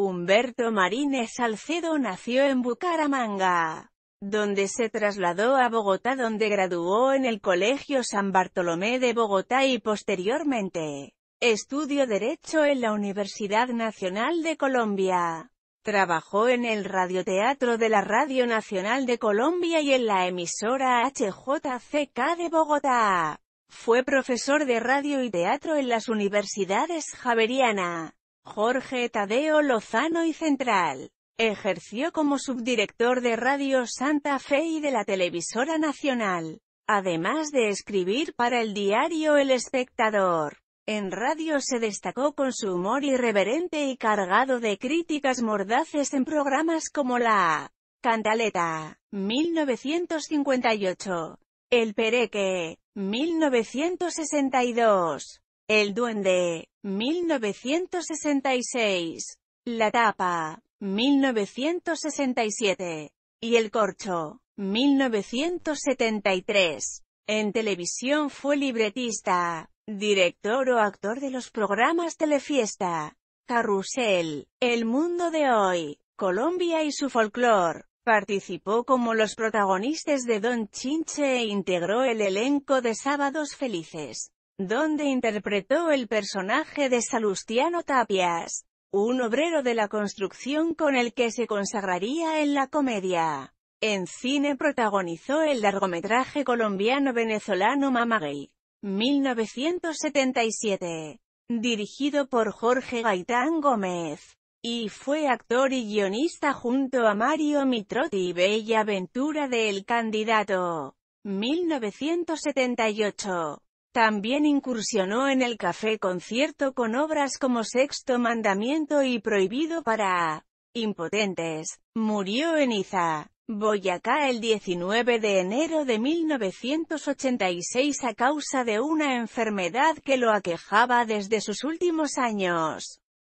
Humberto Marínez Salcedo nació en Bucaramanga, donde se trasladó a Bogotá donde graduó en el Colegio San Bartolomé de Bogotá y posteriormente, estudió Derecho en la Universidad Nacional de Colombia. Trabajó en el Radioteatro de la Radio Nacional de Colombia y en la emisora HJCK de Bogotá. Fue profesor de radio y teatro en las universidades Javeriana, Jorge Tadeo Lozano y Central. Ejerció como subdirector de Radio Santa Fe y de la Televisora Nacional, además de escribir para el diario El Espectador. En radio se destacó con su humor irreverente y cargado de críticas mordaces en programas como La Cantaleta, 1958, El Pereque, 1962, el Duende, 1966. La Tapa, 1967. Y El Corcho, 1973. En televisión fue libretista, director o actor de los programas Telefiesta, Carrusel, El Mundo de Hoy, Colombia y su folklore. Participó como los protagonistas de Don Chinche e integró el elenco de Sábados Felices donde interpretó el personaje de Salustiano Tapias, un obrero de la construcción con el que se consagraría en la comedia. En cine protagonizó el largometraje colombiano-venezolano Mamagay, 1977, dirigido por Jorge Gaitán Gómez, y fue actor y guionista junto a Mario Mitrotti y Bella Ventura de El Candidato, 1978. También incursionó en el café concierto con obras como Sexto Mandamiento y Prohibido para Impotentes. Murió en Iza, Boyacá el 19 de enero de 1986 a causa de una enfermedad que lo aquejaba desde sus últimos años.